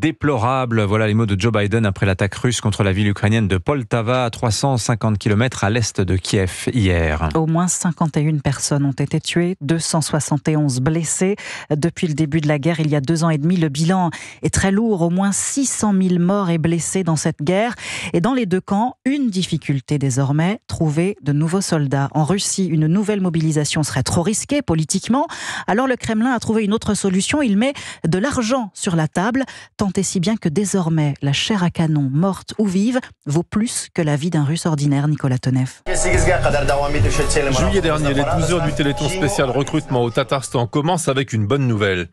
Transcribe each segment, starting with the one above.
déplorable. Voilà les mots de Joe Biden après l'attaque russe contre la ville ukrainienne de Poltava, à 350 km à l'est de Kiev hier. Au moins 51 personnes ont été tuées, 271 blessées. Depuis le début de la guerre, il y a deux ans et demi, le bilan est très lourd. Au moins 600 000 morts et blessés dans cette guerre. Et dans les deux camps, une difficulté désormais, trouver de nouveaux soldats. En Russie, une nouvelle mobilisation serait trop risquée politiquement. Alors le Kremlin a trouvé une autre solution. Il met de l'argent sur la table, tant et si bien que désormais, la chair à canon, morte ou vive, vaut plus que la vie d'un russe ordinaire, Nicolas Tonev. Juillet dernier, les 12 heures du Téléthon spécial recrutement au Tatarstan commencent avec une bonne nouvelle.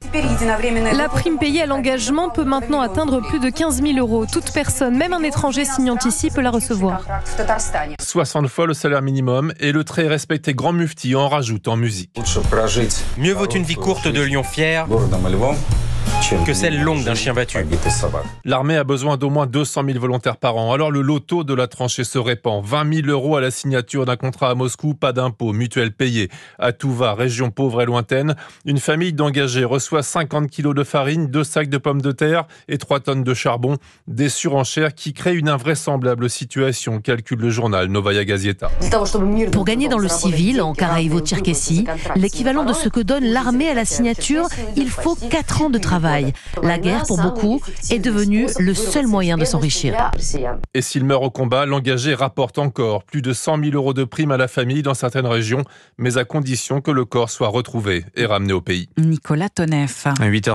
La prime payée à l'engagement peut maintenant atteindre plus de 15 000 euros. Toute personne, même un étranger signant ici, peut la recevoir. 60 fois le salaire minimum et le très respecté grand mufti en rajoute en musique. Mieux vaut une vie courte de lion fier que celle longue d'un chien battu. L'armée a besoin d'au moins 200 000 volontaires par an. Alors le loto de la tranchée se répand. 20 000 euros à la signature d'un contrat à Moscou, pas d'impôts, mutuelle payée. À Touva, région pauvre et lointaine, une famille d'engagés reçoit 50 kilos de farine, deux sacs de pommes de terre et 3 tonnes de charbon. Des surenchères qui créent une invraisemblable situation, calcule le journal Novaya Gazeta. Pour gagner dans le civil, en Karaïvo-Tcherkessie, l'équivalent de ce que donne l'armée à la signature, il faut 4 ans de travail. La guerre, pour beaucoup, est devenue le seul moyen de s'enrichir. Et s'il meurt au combat, l'engagé rapporte encore plus de 100 000 euros de primes à la famille dans certaines régions, mais à condition que le corps soit retrouvé et ramené au pays. Nicolas